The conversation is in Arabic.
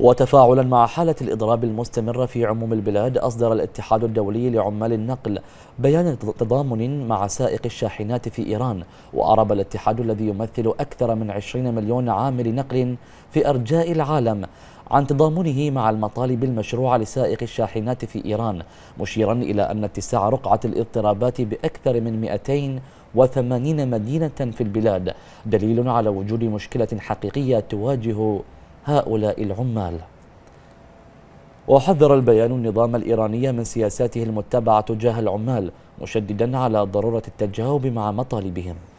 وتفاعلا مع حالة الإضراب المستمرة في عموم البلاد أصدر الاتحاد الدولي لعمال النقل بيان تضامن مع سائق الشاحنات في إيران وأعرب الاتحاد الذي يمثل أكثر من 20 مليون عامل نقل في أرجاء العالم عن تضامنه مع المطالب المشروعة لسائق الشاحنات في إيران مشيرا إلى أن اتساع رقعة الاضطرابات بأكثر من 280 مدينة في البلاد دليل على وجود مشكلة حقيقية تواجه هؤلاء العمال وحذر البيان النظام الإيراني من سياساته المتبعة تجاه العمال مشددا على ضرورة التجاوب مع مطالبهم